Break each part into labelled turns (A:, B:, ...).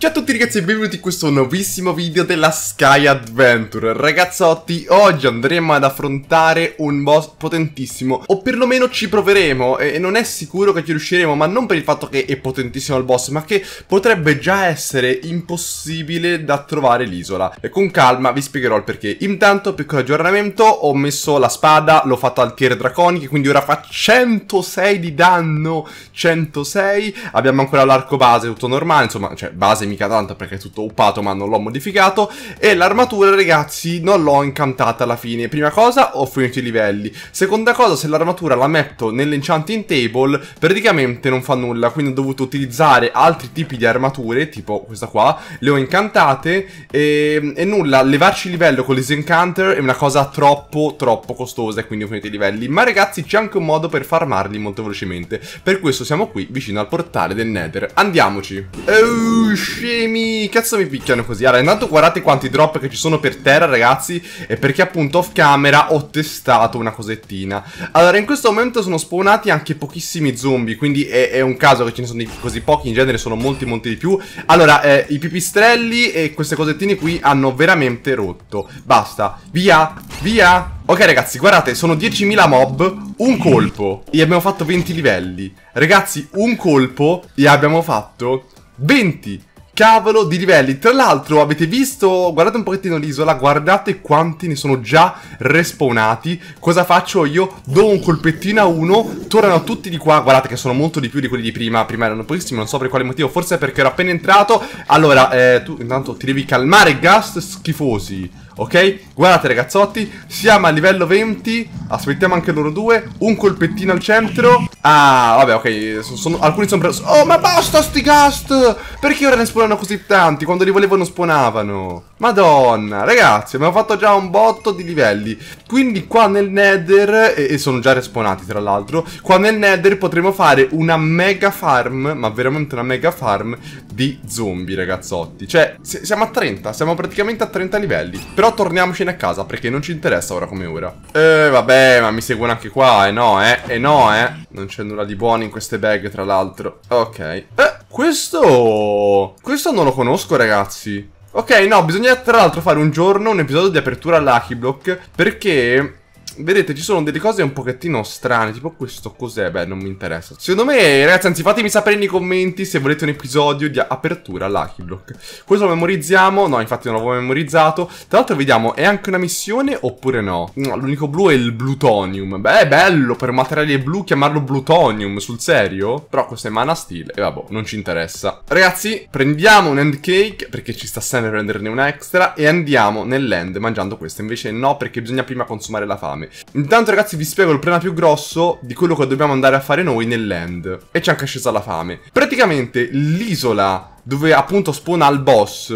A: Ciao a tutti ragazzi e benvenuti in questo nuovissimo video della Sky Adventure Ragazzotti, oggi andremo ad affrontare un boss potentissimo O perlomeno ci proveremo e non è sicuro che ci riusciremo Ma non per il fatto che è potentissimo il boss Ma che potrebbe già essere impossibile da trovare l'isola E con calma vi spiegherò il perché Intanto, piccolo aggiornamento, ho messo la spada, l'ho fatto al tier draconiche Quindi ora fa 106 di danno, 106 Abbiamo ancora l'arco base, tutto normale, insomma, cioè base mica tanto perché è tutto uppato ma non l'ho modificato e l'armatura ragazzi non l'ho incantata alla fine prima cosa ho finito i livelli seconda cosa se l'armatura la metto nell'enchanting table praticamente non fa nulla quindi ho dovuto utilizzare altri tipi di armature tipo questa qua le ho incantate e, e nulla levarci il livello con l'esencanter è una cosa troppo troppo costosa e quindi ho finito i livelli ma ragazzi c'è anche un modo per farmarli molto velocemente per questo siamo qui vicino al portale del nether andiamoci Eush scemi Cazzo mi picchiano così Allora intanto guardate quanti drop che ci sono per terra ragazzi E perché appunto off camera ho testato una cosettina Allora in questo momento sono spawnati anche pochissimi zombie Quindi è, è un caso che ce ne sono così pochi In genere sono molti molti di più Allora eh, i pipistrelli e queste cosettine qui hanno veramente rotto Basta Via Via Ok ragazzi, guardate, sono 10.000 mob, un colpo e abbiamo fatto 20 livelli. Ragazzi, un colpo e abbiamo fatto 20 cavolo di livelli. Tra l'altro, avete visto, guardate un pochettino l'isola, guardate quanti ne sono già respawnati. Cosa faccio io? Do un colpettino a uno, tornano tutti di qua. Guardate che sono molto di più di quelli di prima. Prima erano pochissimi, non so per quale motivo, forse perché ero appena entrato. Allora, eh, tu intanto ti devi calmare, gas schifosi ok? Guardate ragazzotti, siamo a livello 20, aspettiamo anche loro due, un colpettino al centro. Ah, vabbè, ok, sono, sono, alcuni sono presi... Oh, ma basta sti cast! Perché ora ne spawnano così tanti? Quando li volevo non spawnavano. Madonna, ragazzi, abbiamo fatto già un botto di livelli. Quindi qua nel nether, e, e sono già respawnati tra l'altro, qua nel nether potremo fare una mega farm, ma veramente una mega farm, di zombie ragazzotti. Cioè, siamo a 30, siamo praticamente a 30 livelli. Però però torniamocene a casa perché non ci interessa ora come ora. Eh, vabbè, ma mi seguono anche qua, eh no, eh, E eh no, eh. Non c'è nulla di buono in queste bag, tra l'altro. Ok. Eh, questo... Questo non lo conosco, ragazzi. Ok, no, bisogna tra l'altro fare un giorno un episodio di apertura all'Hakiblock perché vedete, ci sono delle cose un pochettino strane, tipo questo cos'è? Beh, non mi interessa. Secondo me, ragazzi, anzi, fatemi sapere nei commenti se volete un episodio di apertura Lucky Block. Questo lo memorizziamo, no, infatti non l'avevo memorizzato. Tra l'altro vediamo, è anche una missione oppure no? no l'unico blu è il plutonium. Beh, è bello per materiale blu chiamarlo plutonium, sul serio? Però questo è mana steel e vabbè, non ci interessa. Ragazzi, prendiamo un end cake, perché ci sta sempre prenderne una extra, e andiamo nell'end mangiando questo. Invece no, perché bisogna prima consumare la fame. Intanto ragazzi vi spiego il problema più grosso di quello che dobbiamo andare a fare noi nell'end. E c'è anche scesa la fame. Praticamente l'isola dove appunto spona il boss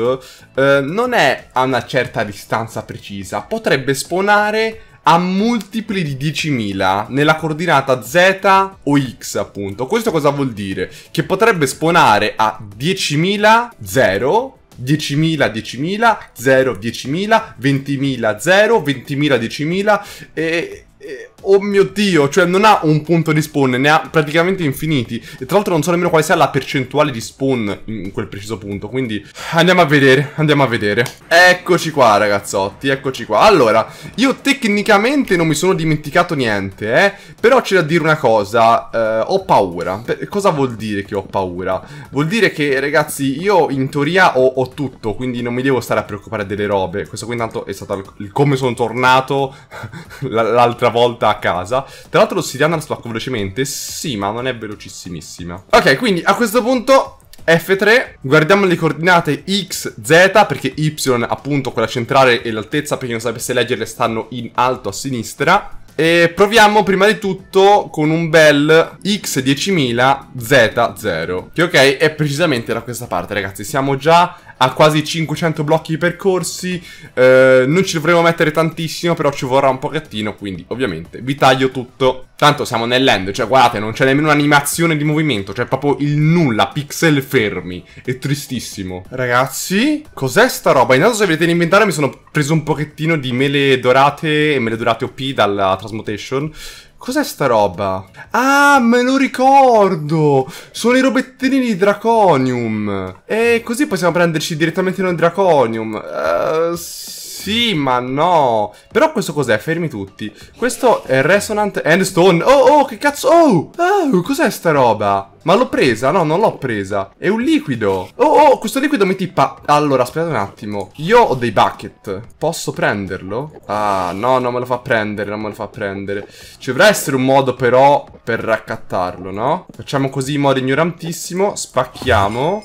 A: eh, non è a una certa distanza precisa. Potrebbe spawnare a multipli di 10.000 nella coordinata Z o X appunto. Questo cosa vuol dire? Che potrebbe spawnare a 10.000, 0 10.000, 10.000, 0, 10.000, 20.000, 0, 20.000, 10.000 e eh, oh mio dio, cioè non ha un punto di spawn, ne ha praticamente infiniti. E tra l'altro non so nemmeno quale sia la percentuale di spawn in quel preciso punto, quindi andiamo a vedere, andiamo a vedere. Eccoci qua ragazzotti, eccoci qua. Allora, io tecnicamente non mi sono dimenticato niente, eh, però c'è da dire una cosa, eh, ho paura. Per cosa vuol dire che ho paura? Vuol dire che ragazzi, io in teoria ho, ho tutto, quindi non mi devo stare a preoccupare delle robe. Questo qui intanto è stato il, come sono tornato l'altra volta a casa. Tra l'altro l'ossidiana spacco velocemente, sì, ma non è velocissimissima. Ok, quindi a questo punto F3, guardiamo le coordinate X, Z, perché Y appunto quella centrale e l'altezza, per chi non sapesse leggere, stanno in alto a sinistra. E proviamo prima di tutto con un bel X10000Z0 Che ok è precisamente da questa parte ragazzi Siamo già a quasi 500 blocchi percorsi eh, Non ci dovremo mettere tantissimo però ci vorrà un pochettino Quindi ovviamente vi taglio tutto Tanto siamo nell'end, cioè guardate, non c'è nemmeno un'animazione di movimento, cioè proprio il nulla, pixel fermi. È tristissimo. Ragazzi, cos'è sta roba? Intanto se vedete l'inventario mi sono preso un pochettino di mele dorate e mele dorate OP dalla Transmutation. Cos'è sta roba? Ah, me lo ricordo! Sono i robettini di Draconium! E così possiamo prenderci direttamente nel Draconium. Uh, eh, sì. Sì, ma no. Però questo cos'è? Fermi tutti. Questo è Resonant and Stone. Oh, oh, che cazzo. Oh, oh cos'è sta roba? Ma l'ho presa? No, non l'ho presa. È un liquido. Oh, oh, questo liquido mi tippa... Allora, aspetta un attimo. Io ho dei bucket. Posso prenderlo? Ah, no, non me lo fa prendere, non me lo fa prendere. Ci dovrà essere un modo però per raccattarlo, no? Facciamo così in modo ignorantissimo. Spacchiamo.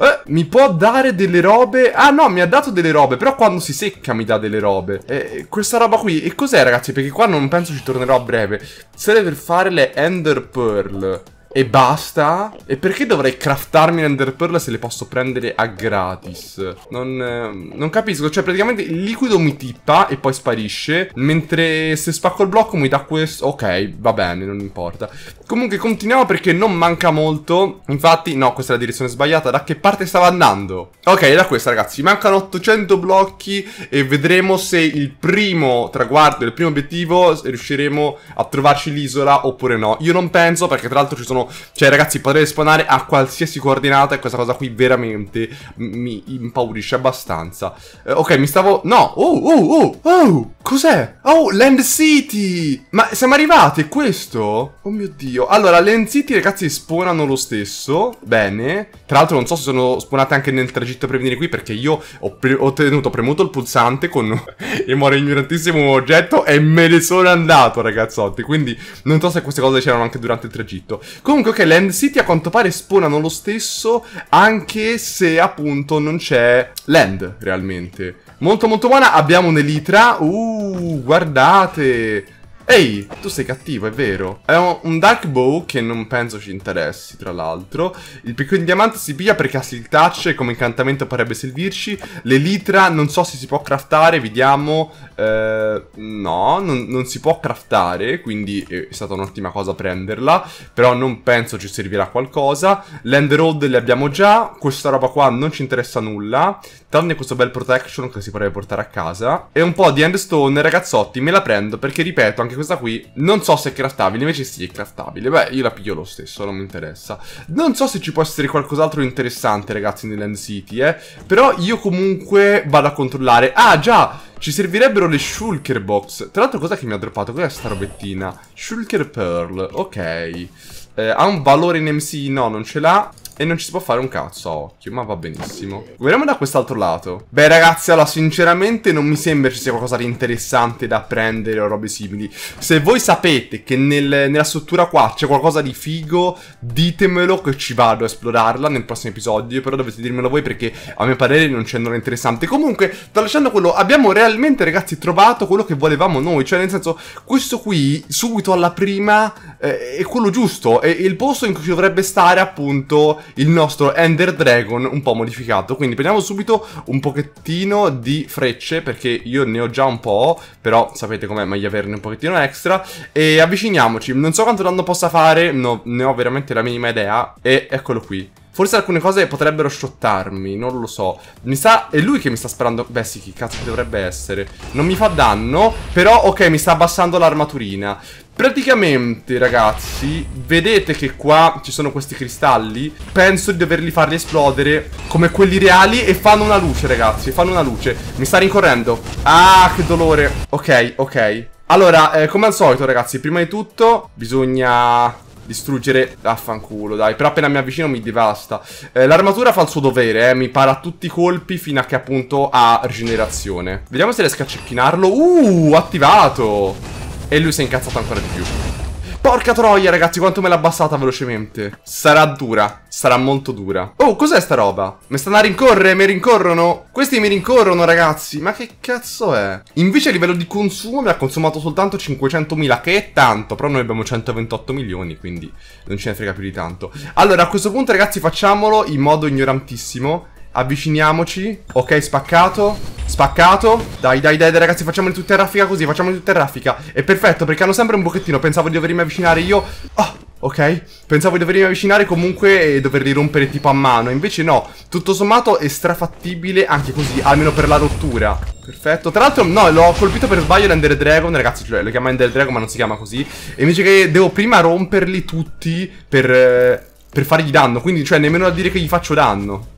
A: Eh, mi può dare delle robe? Ah no, mi ha dato delle robe, però quando si secca mi dà delle robe. Eh, questa roba qui, e cos'è ragazzi? Perché qua non penso ci tornerò a breve. Serve per fare le Ender Pearl. E basta? E perché dovrei craftarmi l'Ender Pearl se le posso prendere a gratis? Non, eh, non, capisco, cioè praticamente il liquido mi tippa e poi sparisce, mentre se spacco il blocco mi dà questo... Ok, va bene, non importa. Comunque continuiamo perché non manca molto, infatti... No, questa è la direzione sbagliata, da che parte stava andando? Ok, da questa ragazzi, mancano 800 blocchi e vedremo se il primo traguardo, il primo obiettivo, riusciremo a trovarci l'isola oppure no. Io non penso perché tra l'altro ci sono sono... Cioè ragazzi potrei spawnare a qualsiasi coordinata e questa cosa qui veramente mi impaurisce abbastanza. Eh, ok, mi stavo... No! Oh, oh, oh! Oh! Cos'è? Oh, Land City! Ma siamo arrivati, è questo? Oh mio Dio. Allora, Land City ragazzi spawnano lo stesso. Bene. Tra l'altro non so se sono spawnate anche nel tragitto per venire qui perché io ho, pre ho tenuto premuto il pulsante con il moro ignorantissimo oggetto e me ne sono andato ragazzotti. Quindi non so se queste cose c'erano anche durante il tragitto. Comunque, ok, Land City a quanto pare spawnano lo stesso, anche se appunto non c'è land realmente. Molto molto buona, abbiamo un'elitra, uh, guardate, Ehi, tu sei cattivo, è vero. Abbiamo un Dark Bow che non penso ci interessi, tra l'altro. Il picco di diamante si piglia perché ha il touch e come incantamento potrebbe servirci. L'elitra non so se si può craftare, vediamo. Eh, no, non, non, si può craftare, quindi eh, è stata un'ottima cosa prenderla. Però non penso ci servirà qualcosa. Road le abbiamo già. Questa roba qua non ci interessa nulla. Tranne questo bel protection che si potrebbe portare a casa. E un po' di Endstone, ragazzotti, me la prendo perché, ripeto, anche questa qui non so se è craftabile, invece sì è craftabile. Beh, io la piglio lo stesso, non mi interessa. Non so se ci può essere qualcos'altro interessante, ragazzi, nell'End City, eh. Però io comunque vado a controllare. Ah, già! Ci servirebbero le Shulker Box. Tra l'altro, cosa che mi ha droppato? Cos'è sta robettina? Shulker Pearl, ok. Eh, ha un valore in MC? No, non ce l'ha. E non ci si può fare un cazzo a occhio, ma va benissimo. Vediamo da quest'altro lato. Beh, ragazzi, allora, sinceramente non mi sembra ci sia qualcosa di interessante da prendere o robe simili. Se voi sapete che nel, nella struttura qua c'è qualcosa di figo, ditemelo che ci vado a esplorarla nel prossimo episodio. Però dovete dirmelo voi perché, a mio parere, non c'è nulla interessante. Comunque, tralasciando quello, abbiamo realmente, ragazzi, trovato quello che volevamo noi. Cioè, nel senso, questo qui, subito alla prima, eh, è quello giusto. È, è il posto in cui ci dovrebbe stare, appunto il nostro Ender Dragon un po' modificato. Quindi prendiamo subito un pochettino di frecce, perché io ne ho già un po', però sapete com'è, meglio averne un pochettino extra. E avviciniamoci, non so quanto danno possa fare, no, ne ho veramente la minima idea. E eccolo qui. Forse alcune cose potrebbero shottarmi, non lo so. Mi sta... È lui che mi sta sparando... Beh sì, che cazzo dovrebbe essere? Non mi fa danno, però ok, mi sta abbassando l'armaturina. Praticamente, ragazzi, vedete che qua ci sono questi cristalli? Penso di doverli farli esplodere come quelli reali e fanno una luce, ragazzi, fanno una luce. Mi sta rincorrendo. Ah, che dolore. Ok, ok. Allora, eh, come al solito, ragazzi, prima di tutto bisogna distruggere... Affanculo, dai. Però appena mi avvicino mi devasta. Eh, L'armatura fa il suo dovere, eh. Mi para tutti i colpi fino a che appunto ha rigenerazione. Vediamo se riesco a cecchinarlo. Uh, attivato! E lui si è incazzato ancora di più. Porca troia, ragazzi, quanto me l'ha abbassata velocemente. Sarà dura. Sarà molto dura. Oh, cos'è sta roba? Mi stanno a rincorrere, mi rincorrono. Questi mi rincorrono, ragazzi. Ma che cazzo è? Invece a livello di consumo mi ha consumato soltanto 500.000, che è tanto. Però noi abbiamo 128 milioni, quindi non ce ne frega più di tanto. Allora, a questo punto, ragazzi, facciamolo in modo ignorantissimo. Avviciniamoci. Ok, spaccato. Spaccato. Dai, dai, dai, dai, ragazzi, facciamoli tutti a raffica così, facciamoli tutti a raffica. È perfetto, perché hanno sempre un pochettino. Pensavo di dovermi avvicinare io. oh, ok. Pensavo di dovermi avvicinare comunque e doverli rompere tipo a mano. Invece no, tutto sommato è strafattibile anche così, almeno per la rottura. Perfetto. Tra l'altro, no, l'ho colpito per sbaglio l'Ender Dragon, ragazzi, cioè, lo chiama Ender Dragon, ma non si chiama così. E invece che devo prima romperli tutti per... Eh, per fargli danno, quindi cioè nemmeno a dire che gli faccio danno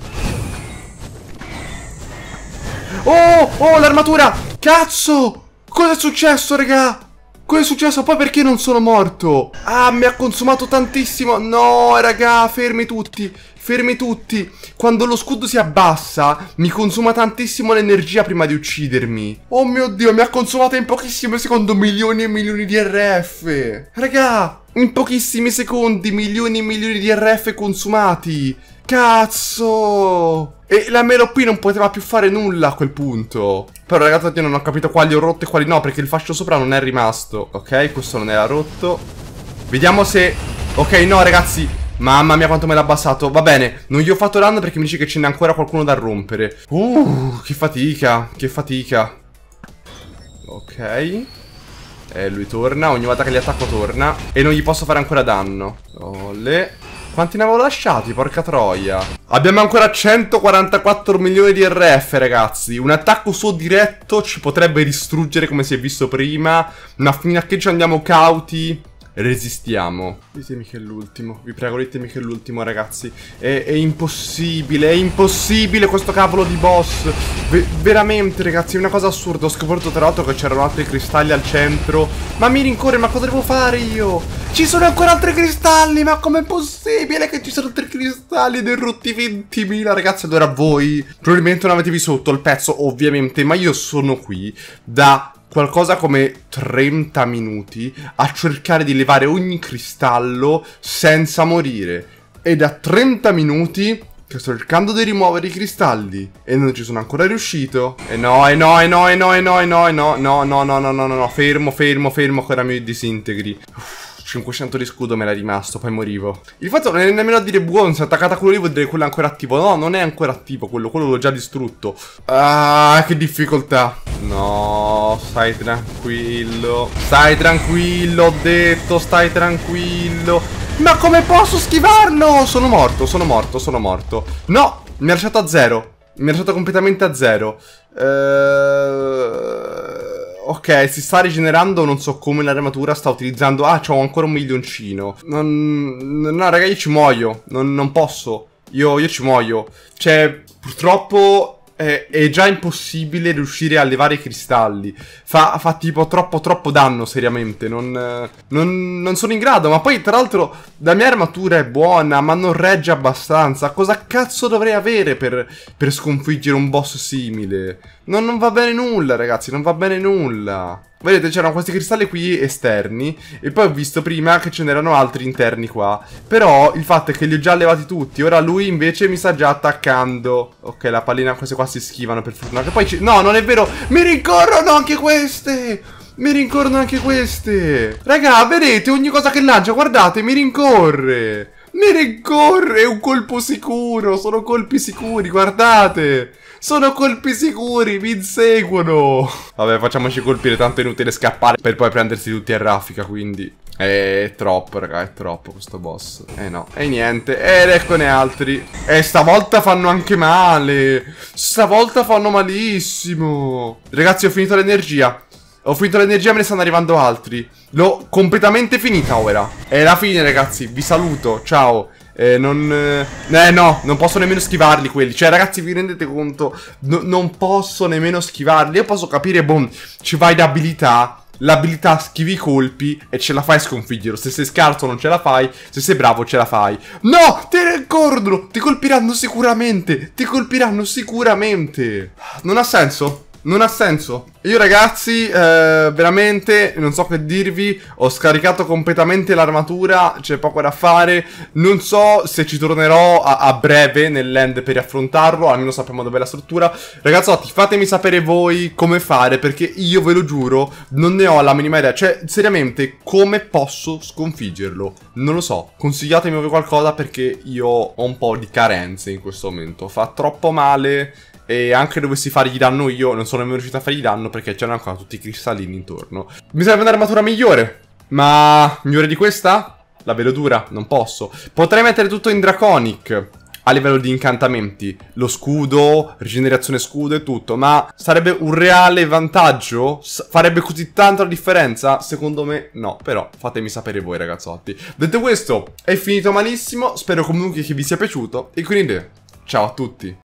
A: Oh, oh, l'armatura! Cazzo! Cosa è successo, raga? Cosa è successo? Poi perché non sono morto? Ah, mi ha consumato tantissimo. No, raga, fermi tutti. Fermi tutti. Quando lo scudo si abbassa, mi consuma tantissimo l'energia prima di uccidermi. Oh mio Dio, mi ha consumato in pochissimi secondi milioni e milioni di RF. Raga, in pochissimi secondi milioni e milioni di RF consumati. Cazzo! E la Melo P non poteva più fare nulla a quel punto. Però ragazzi io non ho capito quali ho rotto e quali no, perché il fascio sopra non è rimasto. Ok, questo non era rotto. Vediamo se... Ok, no ragazzi, Mamma mia quanto me l'ha abbassato Va bene, non gli ho fatto danno perché mi dice che ce n'è ancora qualcuno da rompere Uh, che fatica, che fatica Ok Eh, lui torna, ogni volta che li attacco torna E non gli posso fare ancora danno Ole quanti ne avevo lasciati, porca troia. Abbiamo ancora 144 milioni di RF, ragazzi. Un attacco suo diretto ci potrebbe distruggere come si è visto prima. Ma fino a che ci andiamo cauti, resistiamo. Ditemi che è l'ultimo, vi prego, ditemi che è l'ultimo, ragazzi. È, è, impossibile, è impossibile questo cavolo di boss. Ve veramente, ragazzi, è una cosa assurda. Ho scoperto tra l'altro che c'erano altri cristalli al centro. Ma mi rincorre, ma cosa devo fare io? Ci sono ancora altri cristalli, ma com'è possibile che ci sono altri cristalli? Ne rotti 20.000, ragazzi, allora voi probabilmente non avete visto tutto il pezzo, ovviamente, ma io sono qui da qualcosa come 30 minuti a cercare di levare ogni cristallo senza morire. E da 30 minuti che sto cercando di rimuovere i cristalli e non ci sono ancora riuscito. E no, e no, e no, e no, e no, e no, e no, no, no, no, no, no, no, fermo, fermo, fermo, che ora mi disintegri. Uff. 500 di scudo me l'è rimasto, poi morivo. Il fatto non è nemmeno a dire buono, si è attaccata a quello lì vuol dire quello è ancora attivo. No, non è ancora attivo quello, quello l'ho già distrutto. Ah, che difficoltà. No, stai tranquillo. Stai tranquillo, ho detto, stai tranquillo. Ma come posso schivarlo? Sono morto, sono morto, sono morto. No, mi ha lasciato a zero. Mi ha lasciato completamente a zero. Ehm ok, si sta rigenerando, non so come l'armatura sta utilizzando... Ah, c'ho ancora un milioncino. Non... No, raga, io ci muoio. Non, non posso. Io, io ci muoio. Cioè, purtroppo è, è già impossibile riuscire a levare i cristalli. Fa, fa tipo troppo troppo danno, seriamente. Non, non, non, sono in grado. Ma poi, tra l'altro, la mia armatura è buona, ma non regge abbastanza. Cosa cazzo dovrei avere per, per sconfiggere un boss simile? No, non va bene nulla, ragazzi, non va bene nulla. Vedete c'erano questi cristalli qui esterni E poi ho visto prima che ce n'erano altri interni qua Però il fatto è che li ho già levati tutti Ora lui invece mi sta già attaccando Ok la pallina queste qua si schivano per fortuna Che poi ci... No non è vero Mi rincorrono anche queste mi rincorrono anche queste Raga vedete ogni cosa che lancia Guardate mi rincorre Mi rincorre è un colpo sicuro Sono colpi sicuri guardate sono colpi sicuri, mi inseguono. Vabbè, facciamoci colpire, tanto è inutile scappare per poi prendersi tutti a raffica, quindi... È troppo, raga, è troppo questo boss. Eh no, e niente. Ed eccone altri. E stavolta fanno anche male. Stavolta fanno malissimo. Ragazzi, ho finito l'energia. Ho finito l'energia, me ne stanno arrivando altri. L'ho completamente finita ora. È la fine, ragazzi. Vi saluto. Ciao. Eh, non... Eh, eh, no, non posso nemmeno schivarli quelli. Cioè, ragazzi, vi rendete conto? No, non posso nemmeno schivarli. Io posso capire, boh, ci vai da abilità. L'abilità schivi i colpi e ce la fai a sconfiggerlo. Se sei scarso non ce la fai, se sei bravo ce la fai. No, te ne ricordano, ti colpiranno sicuramente, ti colpiranno sicuramente. Non ha senso? Non ha senso. Io ragazzi, eh, veramente, non so che dirvi, ho scaricato completamente l'armatura, c'è poco da fare, non so se ci tornerò a, a breve nell'end per affrontarlo, almeno sappiamo dov'è la struttura. Ragazzotti, fatemi sapere voi come fare, perché io ve lo giuro, non ne ho la minima idea. Cioè, seriamente, come posso sconfiggerlo? Non lo so, consigliatemi qualcosa perché io ho un po' di carenze in questo momento, fa troppo male... E anche dovessi fargli danno io, non sono nemmeno riuscito a fargli danno perché c'erano ancora tutti i cristallini intorno. Mi serve un'armatura migliore. Ma migliore di questa? La vedo dura, non posso. Potrei mettere tutto in Draconic a livello di incantamenti, lo scudo, rigenerazione scudo e tutto, ma sarebbe un reale vantaggio? S farebbe così tanto la differenza? Secondo me no, però fatemi sapere voi ragazzotti. Detto questo, è finito malissimo, spero comunque che vi sia piaciuto e quindi ciao a tutti.